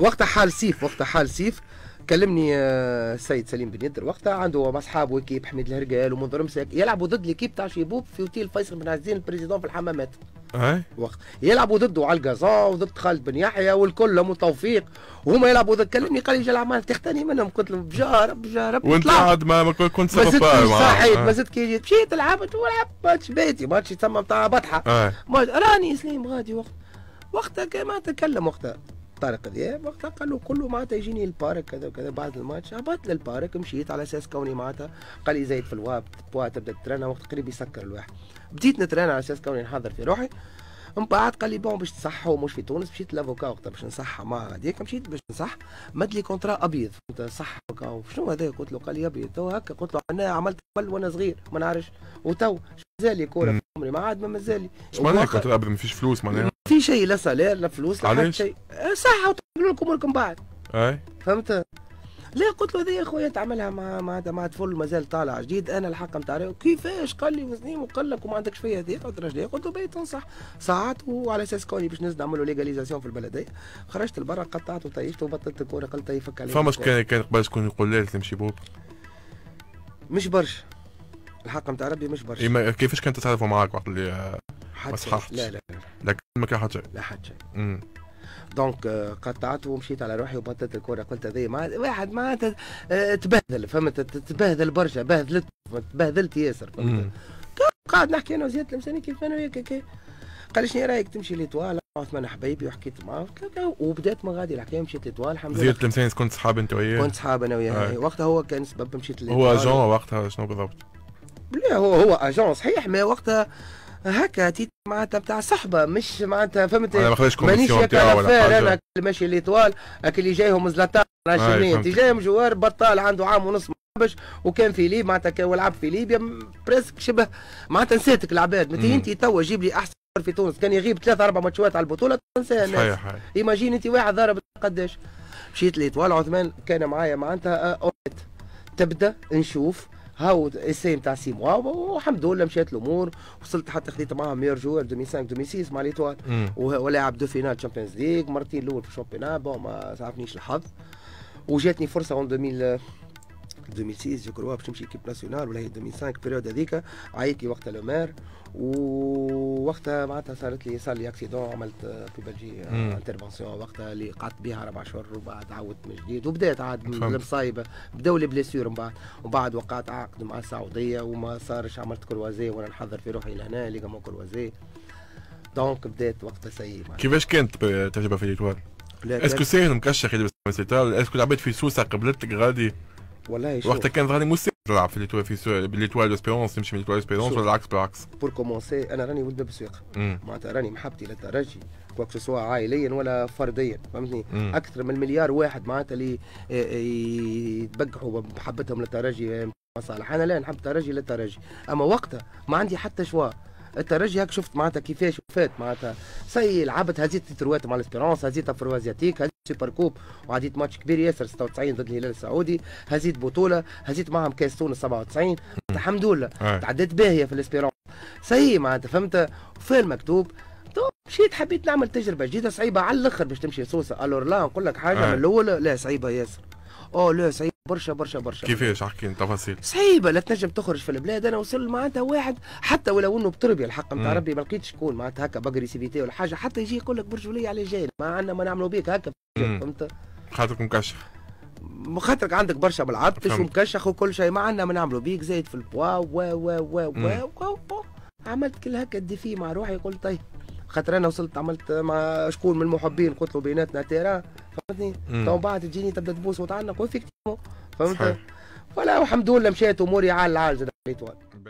وقتها حال سيف وقتها حال سيف كلمني السيد آه، سليم بن يدر وقتها عنده مع اصحابه كيب حميد الهرقال ومنظر مساك يلعبوا ضد ليكيب تاع شيبوب في اوتيل فيصل بن عزين البريزيدون في الحمامات اي وقت يلعبوا ضده على القازون وضد خالد بن يحيى والكل وتوفيق وهما يلعبوا ضد كلمني قال لي جا العمال تختني منهم قلت له بجارب بجارب وانت قاعد ما كنت سبب صحيت ما زدت كي جيت مشيت لعبت ولعبت ماتش بيتي ماتش تسمى بتاع بطحه راني سليم غادي وقت وقتها كما تكلم وقتها طارق ذياب إيه، وقتها قال له كله معناتها يجيني البارك كذا وكذا بعد الماتش هبطت للبارك مشيت على اساس كوني معناتها قال لي زايد في الواب بوا تبدا تترنى وقت قريب يسكر الواحد بديت نترنى على اساس كوني نحضر في روحي من بعد قال لي بون باش تصحوا مش في تونس مشيت لافوكا وقتها باش نصحى مع هذيك مشيت باش نصح مد لي كونترا ابيض صح شنو هذا قلت له قال لي ابيض تو هكا قلت له انا عملت قبل وانا صغير ما نعرفش وتو مازال كوره في عمري ما عاد ما مازال اش معناها كونترا ابيض ما فيش فلوس معناها في شيء لا سالير لا فلوس لا حتى شيء أه، صح وتقول لكم بعد اي فهمت لا قلت له يا خويا انت عملها مع مع مع تفل مازال طالع جديد انا الحق نتاع كيفاش قال لي وسنين وقال لك وما عندكش فيها هذيك قلت له قلت له باهي تنصح ساعات وعلى اساس كوني باش نزيد نعملوا ليغاليزاسيون في البلديه خرجت لبرا قطعت وطيفت وبطلت الكوره قلت يفك عليك فما كان كان قبل شكون يقول لي تمشي بوب مش برشا الحق نتاع ربي مش برشا كيفاش كانت تتعرفوا معاك وقت اللي ما صححتش لا لا لا لا لا ما كان شيء لا حتى دونك آه، قطعت ومشيت على روحي وبطلت الكره قلت هذا ما واحد ما آه، تبهذل فهمت تبهذل برشا بهذلت تبهذلت ياسر قاعد نحكي انا وزياد المساني كيف انا وياك قال لي شنو رايك تمشي لطوال عثمان حبيبي وحكيت معاه وبدات ما غادي الحكايه مشيت لطوال الحمد لله زياد المساني كنت صحاب انت وياه كنت صحاب انا وياه آه. وقتها هو كان سبب مشيت هو اجون وقتها شنو بالضبط لا هو هو اجون صحيح ما وقتها هكا تيت معناتها بتاع صحبه مش معناتها فهمت انا ما مانيش كنفار انا ماشي اللي طوال اللي جايهم زلطان راشدين جايهم جوار بطال عنده عام ونص باش وكان في ليبيا معناتها كان ولعب في ليبيا بريسك شبه معناتها نسيتك العباد متى انت توا جيب لي احسن في تونس كان يغيب ثلاث اربع ماتشات على البطوله تنساها الناس ايماجين انت واحد ضارب قداش مشيت لي طوال عثمان كان معايا معناتها آه، تبدا نشوف هاو اسي نتاع سي موا والحمد لله مشات الامور وصلت حتى خديت معاها ميور جوار 2005 2006 مع ليتوال ولاعب دو فينال تشامبيونز ليغ مرتين الاول في الشامبيونان بون ما صعبنيش الحظ وجاتني فرصه اون 2000 2006 جو كروا باش تمشي كيب ناسيونال ولا هي 2005 بيريود هذيك عيط لي وقتها لو مير ووقتها معناتها صارت لي صار لي اكسيدون عملت في بلجي انترفونسيون وقتها اللي قعدت بها اربع شهور وبعد عاودت من جديد وبدات عاد المصايبه بداوا لي بليسيور من بعد وبعد بعد وقعت عقد مع السعوديه وما صارش عملت كروازي وانا نحضر في روحي لهنا اللي مون كروازي دونك بدات وقتها سيء كيفاش كانت التجربه في ليتوال؟ اسكو ساهل مكشخ يلبس اسكو العباد في سوسه قبلتك غادي والله وقتها كان ظهرني مستمر نلعب في ليتوال في ليتوال اسبيرونس نمشي من ليتوال اسبيرونس ولا العكس بالعكس بور كومونسي انا راني ولد بالسويق معناتها راني محبتي للترجي كواك سوا عائليا ولا فرديا فهمتني اكثر من مليار واحد معناتها اللي آه، آه، يتبقحوا بمحبتهم للترجي مصالح انا لا نحب الترجي للترجي اما وقتها ما عندي حتى شوا الترجي هاك شفت معناتها كيفاش وفات معناتها سي لعبت هزيت تتروات مع الاسبيرونس هزيت افروازياتيك هزيت سوبر كوب وعديت ماتش كبير ياسر 96 ضد الهلال السعودي هزيت بطوله هزيت معهم كاس تونس 97 الحمد لله آه. تعديت باهيه في الاسبيرونس سي معناتها فهمت وفي المكتوب مشيت حبيت نعمل تجربه جديده صعيبه على الاخر باش تمشي سوسه الور لا نقول لك حاجه آه. من الاول لا صعيبه ياسر او لا صعيبه برشا برشا برشا كيفاش احكي تفاصيل صعيبه لا تنجم تخرج في البلاد انا وصل معناتها واحد حتى ولو انه بتربي الحق نتاع ربي ما لقيتش شكون معناتها هكا باجريسيفيتي ولا حاجه حتى يجي يقول لك برجولي على جاي ما عندنا ما نعملوا بيك هكا فهمت خاطرك مكشخ خاطرك عندك برشا بالعطش ومكشخ وكل شيء ما عندنا ما نعملوا بيك زايد في البوا و و و و و عملت كل هكا في مع روحي قلت طيب خاطر انا وصلت عملت مع شكون من المحبين قلت له بيناتنا تيرا فهمتني تو بعد تجيني تبدا تبوس وتعنق وفيك فهمت؟ ولا الحمد لله مشيت اموري عال عال زاد عليت